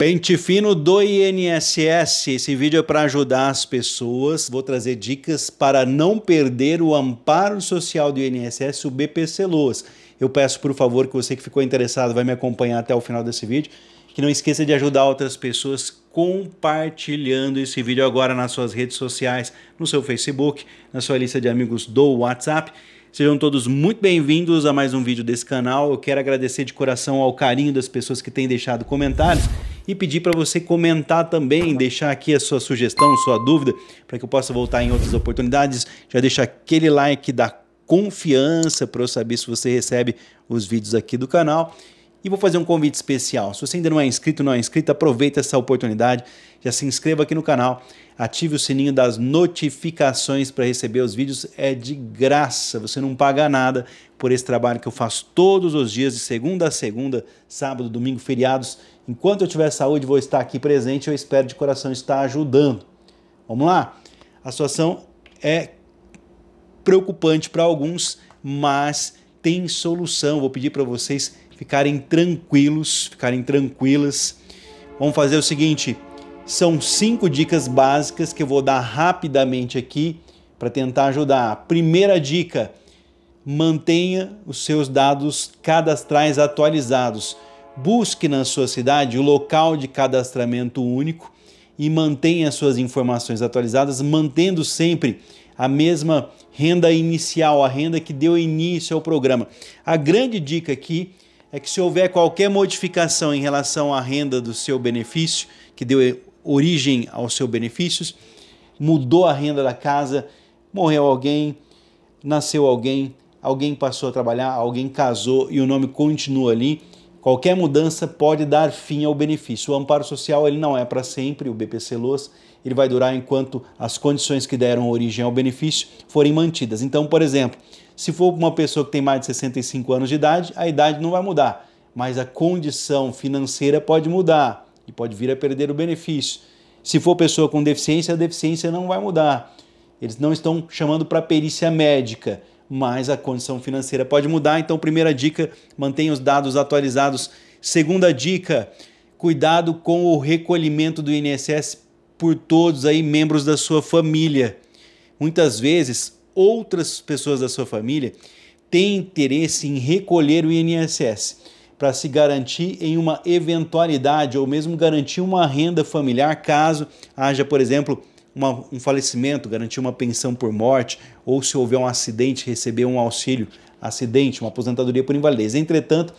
Pente fino do INSS. Esse vídeo é para ajudar as pessoas. Vou trazer dicas para não perder o amparo social do INSS, o BPC Loas. Eu peço, por favor, que você que ficou interessado vai me acompanhar até o final desse vídeo, que não esqueça de ajudar outras pessoas compartilhando esse vídeo agora nas suas redes sociais, no seu Facebook, na sua lista de amigos do WhatsApp. Sejam todos muito bem-vindos a mais um vídeo desse canal. Eu quero agradecer de coração ao carinho das pessoas que têm deixado comentários e pedir para você comentar também, deixar aqui a sua sugestão, sua dúvida, para que eu possa voltar em outras oportunidades. Já deixa aquele like da confiança para eu saber se você recebe os vídeos aqui do canal. E vou fazer um convite especial. Se você ainda não é inscrito, não é inscrito, aproveita essa oportunidade, já se inscreva aqui no canal, ative o sininho das notificações para receber os vídeos, é de graça, você não paga nada por esse trabalho que eu faço todos os dias, de segunda a segunda, sábado, domingo, feriados. Enquanto eu tiver saúde, vou estar aqui presente, eu espero de coração estar ajudando. Vamos lá? A situação é preocupante para alguns, mas tem solução. Vou pedir para vocês ficarem tranquilos, ficarem tranquilas. Vamos fazer o seguinte: são cinco dicas básicas que eu vou dar rapidamente aqui para tentar ajudar. Primeira dica: mantenha os seus dados cadastrais atualizados. Busque na sua cidade o local de cadastramento único e mantenha as suas informações atualizadas, mantendo sempre a mesma renda inicial, a renda que deu início ao programa. A grande dica aqui é que se houver qualquer modificação em relação à renda do seu benefício, que deu origem aos seus benefícios, mudou a renda da casa, morreu alguém, nasceu alguém, alguém passou a trabalhar, alguém casou e o nome continua ali, qualquer mudança pode dar fim ao benefício. O amparo social ele não é para sempre, o BPC Los ele vai durar enquanto as condições que deram origem ao benefício forem mantidas. Então, por exemplo, se for uma pessoa que tem mais de 65 anos de idade, a idade não vai mudar, mas a condição financeira pode mudar e pode vir a perder o benefício. Se for pessoa com deficiência, a deficiência não vai mudar. Eles não estão chamando para perícia médica, mas a condição financeira pode mudar. Então, primeira dica, mantenha os dados atualizados. Segunda dica, cuidado com o recolhimento do INSS por todos aí, membros da sua família. Muitas vezes, outras pessoas da sua família têm interesse em recolher o INSS para se garantir em uma eventualidade ou mesmo garantir uma renda familiar caso haja, por exemplo, uma, um falecimento, garantir uma pensão por morte ou se houver um acidente, receber um auxílio acidente, uma aposentadoria por invalidez. Entretanto,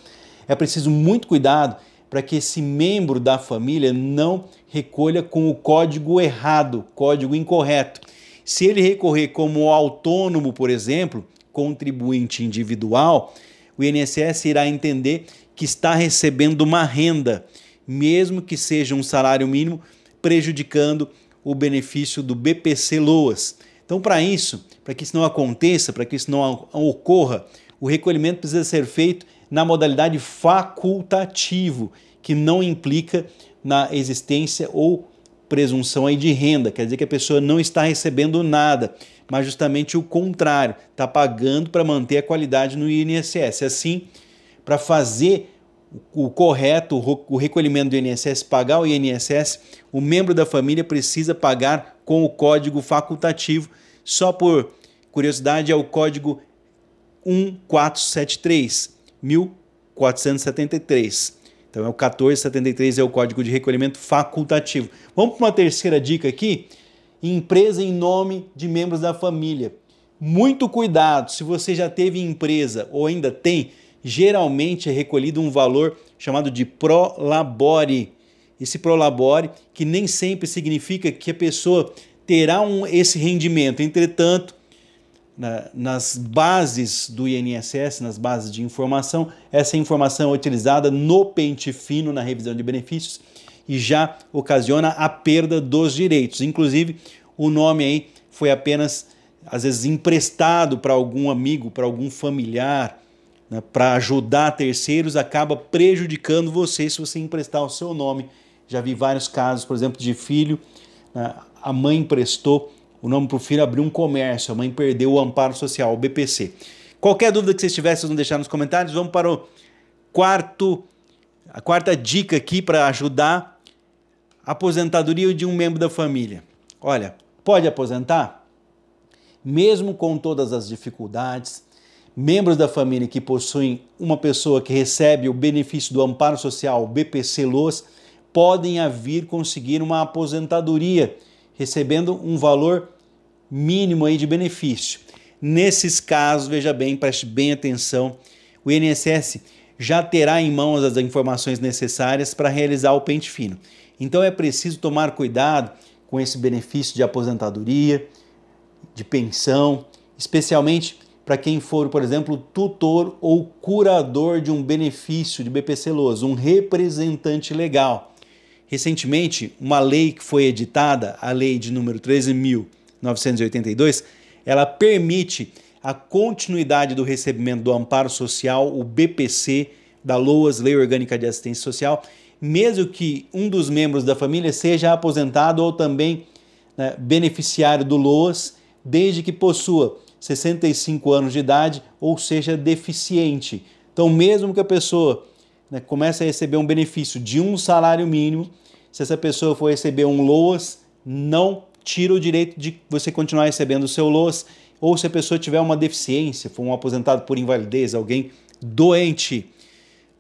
é preciso muito cuidado para que esse membro da família não recolha com o código errado, código incorreto. Se ele recorrer como autônomo, por exemplo, contribuinte individual, o INSS irá entender que está recebendo uma renda, mesmo que seja um salário mínimo, prejudicando o benefício do BPC Loas. Então, para isso, para que isso não aconteça, para que isso não ocorra, o recolhimento precisa ser feito na modalidade facultativo, que não implica na existência ou presunção aí de renda, quer dizer que a pessoa não está recebendo nada, mas justamente o contrário, está pagando para manter a qualidade no INSS. Assim, para fazer o correto, o recolhimento do INSS, pagar o INSS, o membro da família precisa pagar com o código facultativo. Só por curiosidade, é o código 1473. 1473. Então é o 1473 é o código de recolhimento facultativo. Vamos para uma terceira dica aqui, empresa em nome de membros da família. Muito cuidado, se você já teve empresa ou ainda tem, geralmente é recolhido um valor chamado de prolabore. Esse prolabore que nem sempre significa que a pessoa terá um, esse rendimento. Entretanto, na, nas bases do INSS, nas bases de informação. Essa informação é utilizada no pente fino na revisão de benefícios e já ocasiona a perda dos direitos. Inclusive, o nome aí foi apenas, às vezes, emprestado para algum amigo, para algum familiar, né, para ajudar terceiros, acaba prejudicando você se você emprestar o seu nome. Já vi vários casos, por exemplo, de filho, né, a mãe emprestou o nome para o filho abriu um comércio, a mãe perdeu o amparo social, o BPC. Qualquer dúvida que vocês tivessem, vocês vão deixar nos comentários. Vamos para o quarto, a quarta dica aqui para ajudar aposentadoria de um membro da família. Olha, pode aposentar? Mesmo com todas as dificuldades, membros da família que possuem uma pessoa que recebe o benefício do amparo social, BPC-LOS, podem vir conseguir uma aposentadoria recebendo um valor mínimo aí de benefício. Nesses casos, veja bem, preste bem atenção, o INSS já terá em mãos as informações necessárias para realizar o pente fino. Então é preciso tomar cuidado com esse benefício de aposentadoria, de pensão, especialmente para quem for, por exemplo, tutor ou curador de um benefício de BPC Loas, um representante legal. Recentemente, uma lei que foi editada, a lei de número 13.982, ela permite a continuidade do recebimento do amparo social, o BPC, da LOAS, Lei Orgânica de Assistência Social, mesmo que um dos membros da família seja aposentado ou também né, beneficiário do LOAS, desde que possua 65 anos de idade ou seja deficiente. Então, mesmo que a pessoa né, comece a receber um benefício de um salário mínimo, se essa pessoa for receber um LOAS, não tira o direito de você continuar recebendo o seu LOAS, ou se a pessoa tiver uma deficiência, for um aposentado por invalidez, alguém doente.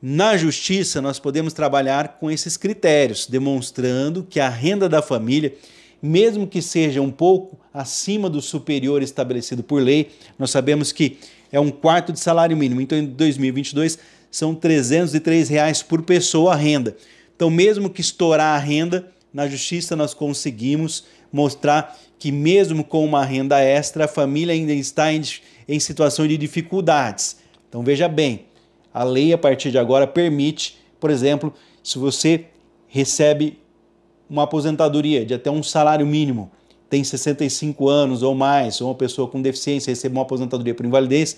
Na justiça, nós podemos trabalhar com esses critérios, demonstrando que a renda da família, mesmo que seja um pouco acima do superior estabelecido por lei, nós sabemos que é um quarto de salário mínimo. Então, em 2022, são R$ 303 reais por pessoa a renda. Então, mesmo que estourar a renda, na justiça nós conseguimos mostrar que, mesmo com uma renda extra, a família ainda está em, em situação de dificuldades. Então, veja bem, a lei a partir de agora permite, por exemplo, se você recebe uma aposentadoria de até um salário mínimo, tem 65 anos ou mais, ou uma pessoa com deficiência recebe uma aposentadoria por invalidez,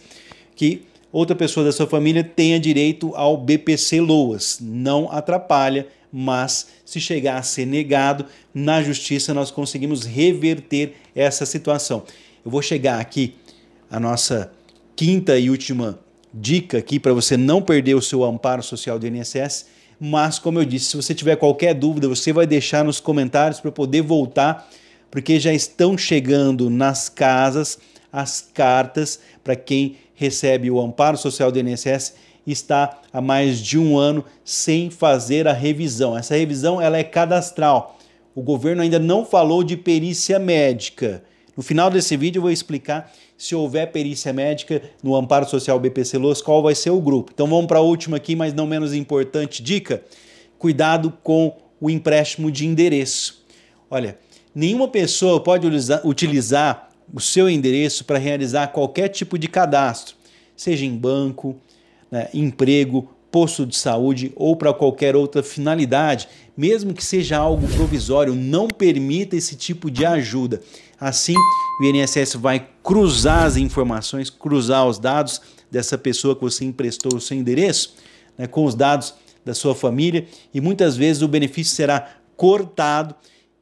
que outra pessoa da sua família tenha direito ao BPC Loas. Não atrapalha, mas se chegar a ser negado, na justiça nós conseguimos reverter essa situação. Eu vou chegar aqui a nossa quinta e última dica aqui para você não perder o seu amparo social do INSS. Mas, como eu disse, se você tiver qualquer dúvida, você vai deixar nos comentários para poder voltar, porque já estão chegando nas casas as cartas para quem recebe o amparo social do INSS está há mais de um ano sem fazer a revisão. Essa revisão ela é cadastral. O governo ainda não falou de perícia médica. No final desse vídeo eu vou explicar se houver perícia médica no Amparo Social BPC Los, qual vai ser o grupo. Então vamos para a última aqui, mas não menos importante dica: cuidado com o empréstimo de endereço. Olha, nenhuma pessoa pode utilizar o seu endereço para realizar qualquer tipo de cadastro, seja em banco, né, emprego, posto de saúde ou para qualquer outra finalidade, mesmo que seja algo provisório, não permita esse tipo de ajuda. Assim, o INSS vai cruzar as informações, cruzar os dados dessa pessoa que você emprestou o seu endereço né, com os dados da sua família e muitas vezes o benefício será cortado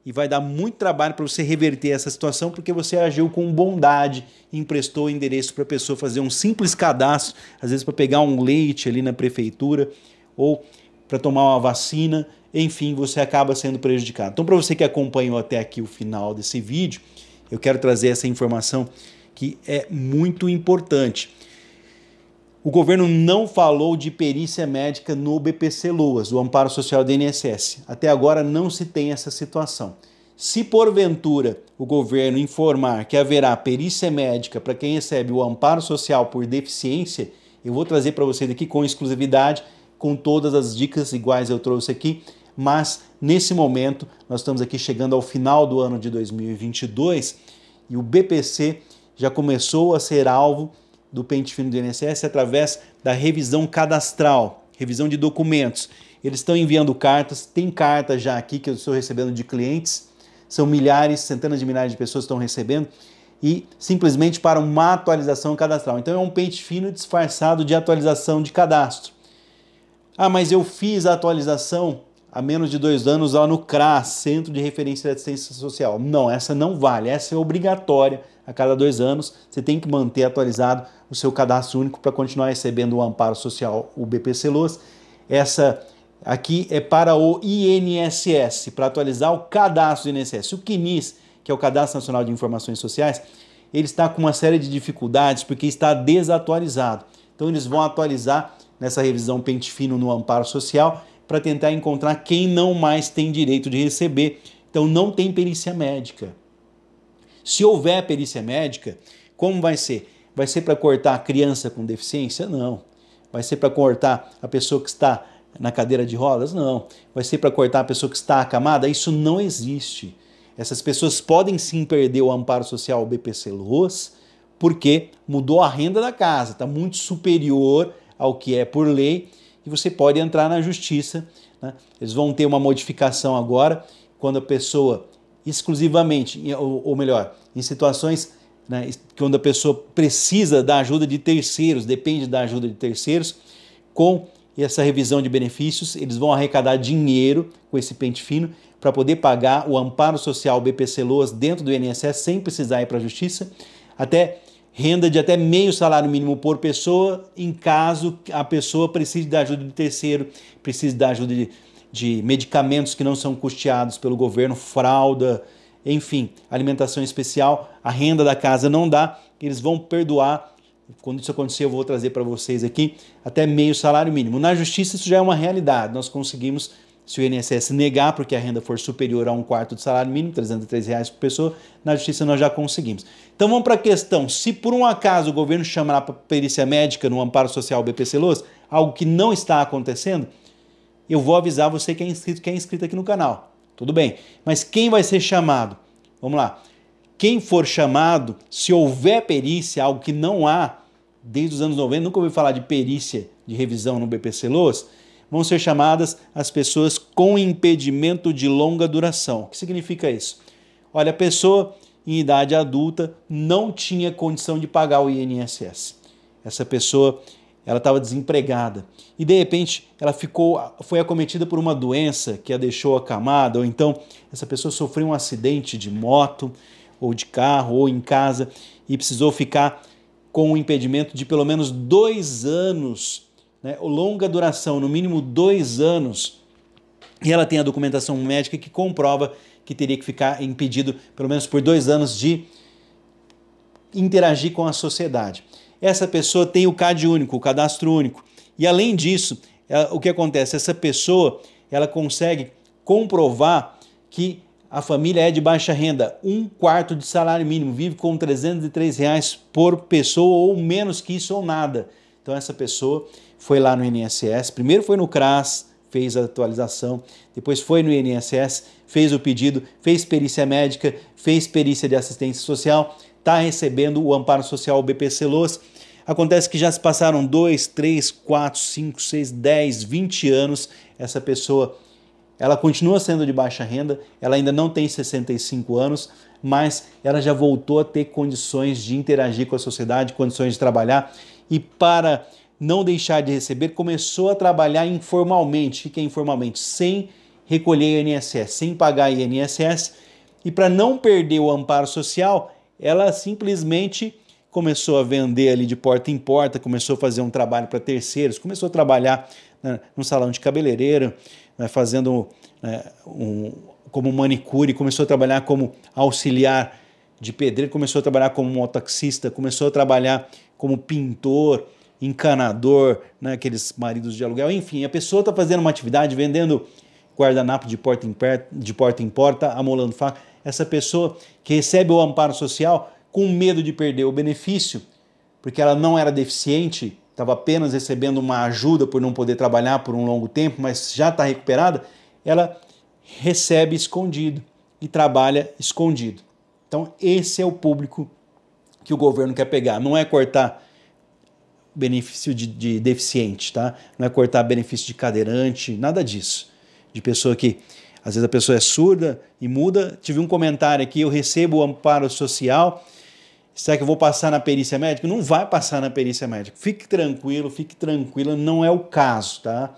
e vai dar muito trabalho para você reverter essa situação porque você agiu com bondade, emprestou o endereço para a pessoa fazer um simples cadastro, às vezes para pegar um leite ali na prefeitura ou para tomar uma vacina, enfim, você acaba sendo prejudicado. Então, para você que acompanhou até aqui o final desse vídeo, eu quero trazer essa informação que é muito importante. O governo não falou de perícia médica no BPC Loas, o Amparo Social do INSS. Até agora não se tem essa situação. Se porventura o governo informar que haverá perícia médica para quem recebe o amparo social por deficiência, eu vou trazer para vocês aqui com exclusividade, com todas as dicas iguais eu trouxe aqui, mas nesse momento nós estamos aqui chegando ao final do ano de 2022 e o BPC já começou a ser alvo do pente fino do INSS através da revisão cadastral, revisão de documentos. Eles estão enviando cartas, tem cartas já aqui que eu estou recebendo de clientes, são milhares, centenas de milhares de pessoas estão recebendo e simplesmente para uma atualização cadastral. Então é um pente fino disfarçado de atualização de cadastro. Ah, mas eu fiz a atualização há menos de dois anos lá no CRAS, Centro de Referência de Assistência Social. Não, essa não vale, essa é obrigatória a cada dois anos. Você tem que manter atualizado o seu cadastro único para continuar recebendo o amparo social, o BPC Los. Essa aqui é para o INSS, para atualizar o cadastro do INSS. O CNIS, que é o Cadastro Nacional de Informações Sociais, ele está com uma série de dificuldades porque está desatualizado. Então eles vão atualizar nessa revisão pente fino no amparo social para tentar encontrar quem não mais tem direito de receber. Então não tem perícia médica. Se houver perícia médica, como vai ser? Vai ser para cortar a criança com deficiência? Não. Vai ser para cortar a pessoa que está na cadeira de rodas? Não. Vai ser para cortar a pessoa que está acamada? Isso não existe. Essas pessoas podem sim perder o amparo social BPC Los, porque mudou a renda da casa, está muito superior ao que é por lei, e você pode entrar na justiça. Né? Eles vão ter uma modificação agora, quando a pessoa exclusivamente, ou, ou melhor, em situações né, quando a pessoa precisa da ajuda de terceiros, depende da ajuda de terceiros, com essa revisão de benefícios, eles vão arrecadar dinheiro com esse pente fino para poder pagar o amparo social BPC Loas dentro do INSS sem precisar ir para a justiça, até renda de até meio salário mínimo por pessoa, em caso a pessoa precise da ajuda de terceiro, precise da ajuda de de medicamentos que não são custeados pelo governo, fralda, enfim, alimentação especial, a renda da casa não dá, eles vão perdoar. Quando isso acontecer, eu vou trazer para vocês aqui até meio salário mínimo. Na justiça, isso já é uma realidade. Nós conseguimos, se o INSS negar porque a renda for superior a um quarto do salário mínimo, 303 reais por pessoa, na justiça nós já conseguimos. Então vamos para a questão: se por um acaso o governo chamará para perícia médica no amparo social BPC Los, algo que não está acontecendo, eu vou avisar você que é inscrito, que é inscrito aqui no canal. Tudo bem. Mas quem vai ser chamado? Vamos lá. Quem for chamado, se houver perícia, algo que não há desde os anos 90, nunca ouvi falar de perícia de revisão no BPC Los, vão ser chamadas as pessoas com impedimento de longa duração. O que significa isso? Olha, a pessoa em idade adulta não tinha condição de pagar o INSS. Essa pessoa ela estava desempregada e de repente ela ficou, foi acometida por uma doença que a deixou acamada, ou então essa pessoa sofreu um acidente de moto ou de carro ou em casa e precisou ficar com um impedimento de pelo menos dois anos, né, longa duração, no mínimo dois anos, e ela tem a documentação médica que comprova que teria que ficar impedido pelo menos por dois anos de interagir com a sociedade essa pessoa tem o CAD único, o cadastro único. E além disso, é, o que acontece? Essa pessoa ela consegue comprovar que a família é de baixa renda, um quarto de salário mínimo, vive com 303 reais por pessoa ou menos que isso ou nada. Então essa pessoa foi lá no INSS, primeiro foi no CRAS, fez a atualização, depois foi no INSS, fez o pedido, fez perícia médica, fez perícia de assistência social, está recebendo o amparo social BPC Loas. Acontece que já se passaram 2, 3, 4, 5, 6, 10, 20 anos, essa pessoa ela continua sendo de baixa renda, ela ainda não tem 65 anos, mas ela já voltou a ter condições de interagir com a sociedade, condições de trabalhar e para não deixar de receber, começou a trabalhar informalmente. O que é informalmente? Sem recolher INSS, sem pagar INSS. E para não perder o amparo social, ela simplesmente começou a vender ali de porta em porta, começou a fazer um trabalho para terceiros, começou a trabalhar né, num salão de cabeleireiro, né, fazendo né, um, como manicure, começou a trabalhar como auxiliar de pedreiro, começou a trabalhar como mototaxista, começou a trabalhar como pintor, encanador, né, aqueles maridos de aluguel, enfim, a pessoa está fazendo uma atividade, vendendo guardanapo de porta em, per... de porta, em porta, amolando faca. Essa pessoa que recebe o amparo social com medo de perder o benefício, porque ela não era deficiente, estava apenas recebendo uma ajuda por não poder trabalhar por um longo tempo, mas já está recuperada, ela recebe escondido e trabalha escondido. Então, esse é o público que o governo quer pegar. Não é cortar benefício de, de deficiente, tá? Não é cortar benefício de cadeirante, nada disso. De pessoa que às vezes a pessoa é surda e muda. Tive um comentário aqui, eu recebo o amparo social. Será que eu vou passar na perícia médica? Não vai passar na perícia médica. Fique tranquilo, fique tranquila, não é o caso, tá?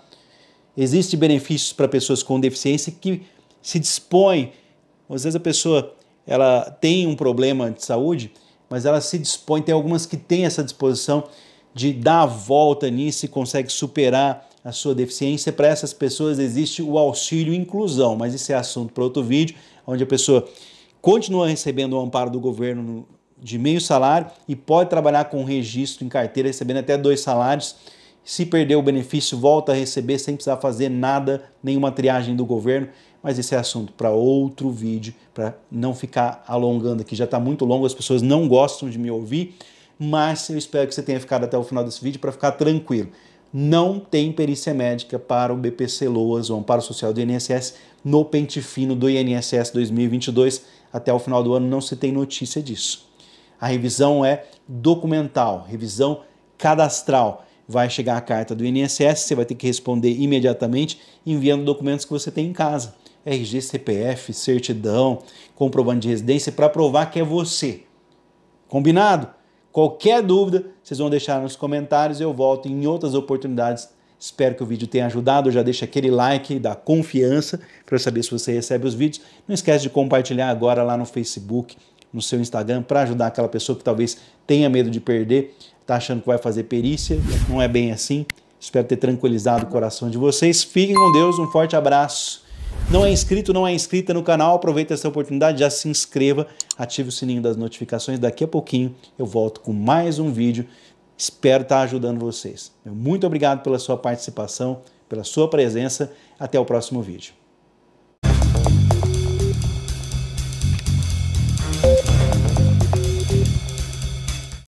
Existem benefícios para pessoas com deficiência que se dispõem. Às vezes a pessoa ela tem um problema de saúde, mas ela se dispõe, tem algumas que têm essa disposição de dar a volta nisso e consegue superar a sua deficiência. Para essas pessoas existe o auxílio inclusão, mas isso é assunto para outro vídeo, onde a pessoa continua recebendo o amparo do governo de meio salário e pode trabalhar com registro em carteira, recebendo até dois salários. Se perder o benefício, volta a receber sem precisar fazer nada, nenhuma triagem do governo. Mas esse é assunto para outro vídeo, para não ficar alongando aqui. Já está muito longo, as pessoas não gostam de me ouvir mas eu espero que você tenha ficado até o final desse vídeo para ficar tranquilo. Não tem perícia médica para o BPC Loas ou Amparo Social do INSS no pente fino do INSS 2022. Até o final do ano não se tem notícia disso. A revisão é documental, revisão cadastral. Vai chegar a carta do INSS, você vai ter que responder imediatamente enviando documentos que você tem em casa. RG, CPF, certidão, comprovante de residência para provar que é você. Combinado? Qualquer dúvida, vocês vão deixar nos comentários, eu volto em outras oportunidades. Espero que o vídeo tenha ajudado, já deixa aquele like da confiança para saber se você recebe os vídeos. Não esquece de compartilhar agora lá no Facebook, no seu Instagram, para ajudar aquela pessoa que talvez tenha medo de perder, está achando que vai fazer perícia, não é bem assim. Espero ter tranquilizado o coração de vocês. Fiquem com Deus, um forte abraço não é inscrito, não é inscrita no canal, aproveita essa oportunidade, já se inscreva, ative o sininho das notificações. Daqui a pouquinho eu volto com mais um vídeo. Espero estar ajudando vocês. Muito obrigado pela sua participação, pela sua presença. Até o próximo vídeo.